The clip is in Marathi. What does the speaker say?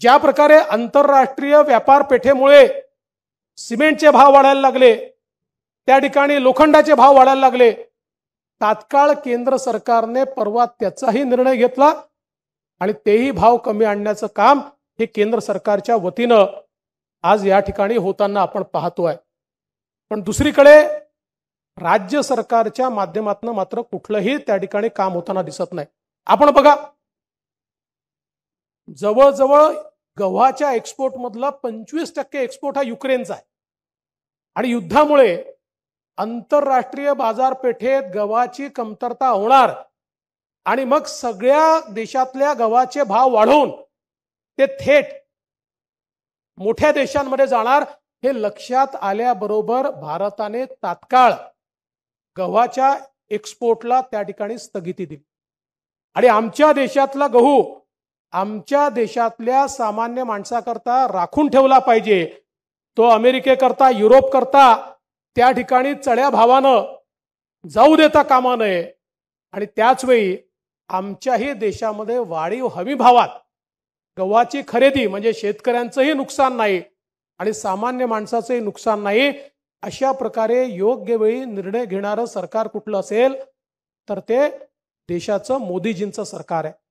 ज्या प्रकारे आंतरराष्ट्रीय व्यापार पेठेमुळे सिमेंटचे भाव वाढायला लागले त्या ठिकाणी लोखंडाचे भाव वाढायला लागले तात्काळ केंद्र सरकारने परवा त्याचाही निर्णय घेतला आणि तेही भाव कमी आणण्याचं काम हे केंद्र सरकारच्या वतीनं आज या ठिकाणी होताना आपण पाहतोय पण दुसरीकडे राज्य सरकारच्या माध्यमातून मात्र कुठलंही त्या ठिकाणी काम होताना दिसत नाही आपण बघा जवळजवळ गव्हाच्या एक्सपोर्टमधला पंचवीस टक्के एक्सपोर्ट हा युक्रेनचा आहे आणि युद्धामुळे आंतरराष्ट्रीय बाजारपेठेत गव्हाची कमतरता होणार आणि मग सगळ्या देशातल्या गव्हाचे भाव वाढवून ते थेट मोठ्या देशांमध्ये जाणार हे लक्षात आल्याबरोबर भारताने तात्काळ गव्हाच्या एक्सपोर्टला त्या ठिकाणी स्थगिती दिली आणि आमच्या देशातला गहू आमच्या देशातल्या सामान्य माणसाकरता राखून ठेवला पाहिजे तो अमेरिकेकरता युरोप करता त्या ठिकाणी चढ्या भावानं जाऊ देता कामा नये आणि त्याचवेळी आमच्याही देशामध्ये वाढीव हमी भावात गव्हाची खरेदी म्हणजे शेतकऱ्यांचंही नुकसान नाही आणि सामान्य माणसाचंही नुकसान नाही अशा प्रकारे योग्य वेळी निर्णय घेणारं सरकार कुठलं असेल तर ते देशाचं मोदीजींचं सरकार आहे